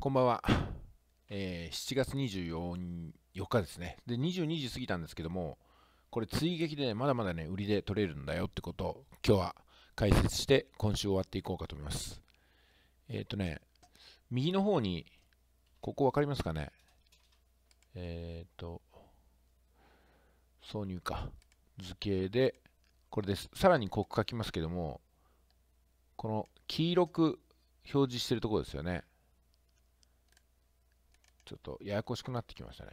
こんばんは。えー、7月24日ですね。で、22時過ぎたんですけども、これ追撃で、ね、まだまだね、売りで取れるんだよってことを今日は解説して、今週終わっていこうかと思います。えっ、ー、とね、右の方に、ここ分かりますかねえっ、ー、と、挿入か。図形で、これです。さらにここ書きますけども、この黄色く表示してるところですよね。ちょっとややこしくなってきましたね。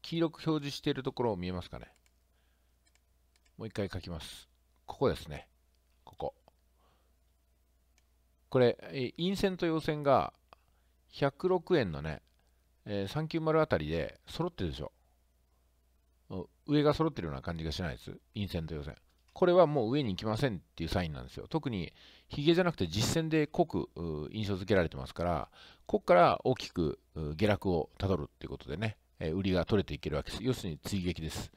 黄色く表示しているところ見えますかね。もう一回書きます。ここですね。ここ。これ、陰線と陽線が106円のね、えー、390あたりで揃ってるでしょ。上が揃ってるような感じがしないです。陰線と陽線。これはもう上に行きませんっていうサインなんですよ。特にヒゲじゃなくて実線で濃く印象付けられてますから、ここから大きく下落をたどるということでね、え売りが取れていけるわけです。要するに追撃です。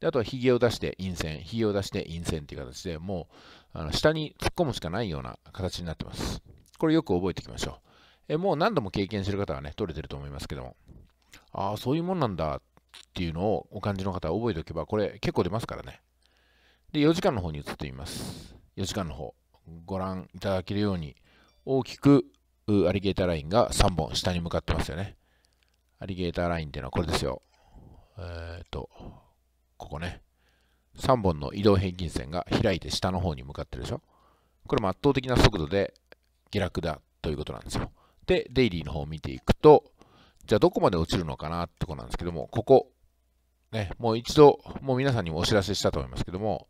であとはヒゲを出して陰線、ヒゲを出して陰線という形でもうあの下に突っ込むしかないような形になってます。これよく覚えておきましょう。えもう何度も経験してる方はね、取れてると思いますけども、ああ、そういうもんなんだっていうのをお感じの方は覚えておけば、これ結構出ますからね。で、4時間の方に移ってみます。4時間の方、ご覧いただけるように、大きくアリゲーターラインが3本下に向かってますよね。アリゲーターラインっていうのはこれですよ。えっ、ー、と、ここね。3本の移動平均線が開いて下の方に向かってるでしょ。これも圧倒的な速度で下落だということなんですよ。で、デイリーの方を見ていくと、じゃあどこまで落ちるのかなってとこなんですけども、ここ、ね、もう一度、もう皆さんにもお知らせしたと思いますけども、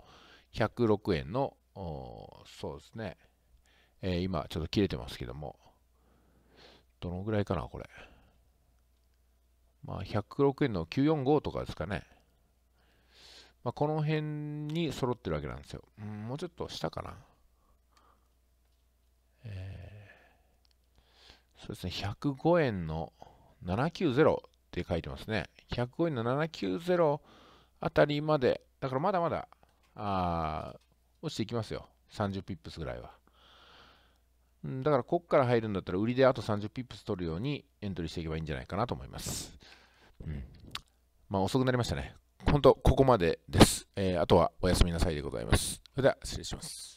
106円の、そうですね、えー、今ちょっと切れてますけども、どのぐらいかな、これ。まあ、106円の945とかですかね。まあ、この辺に揃ってるわけなんですよ。もうちょっと下かな。えー、そうですね、105円の790って書いてますね。105円の790あたりまで、だからまだまだ、あ落ちていきますよ。30ピップスぐらいは。だから、こっから入るんだったら、売りであと30ピップス取るようにエントリーしていけばいいんじゃないかなと思います。うん。まあ、遅くなりましたね。本当、ここまでです。えー、あとはおやすみなさいでございます。それでは、失礼します。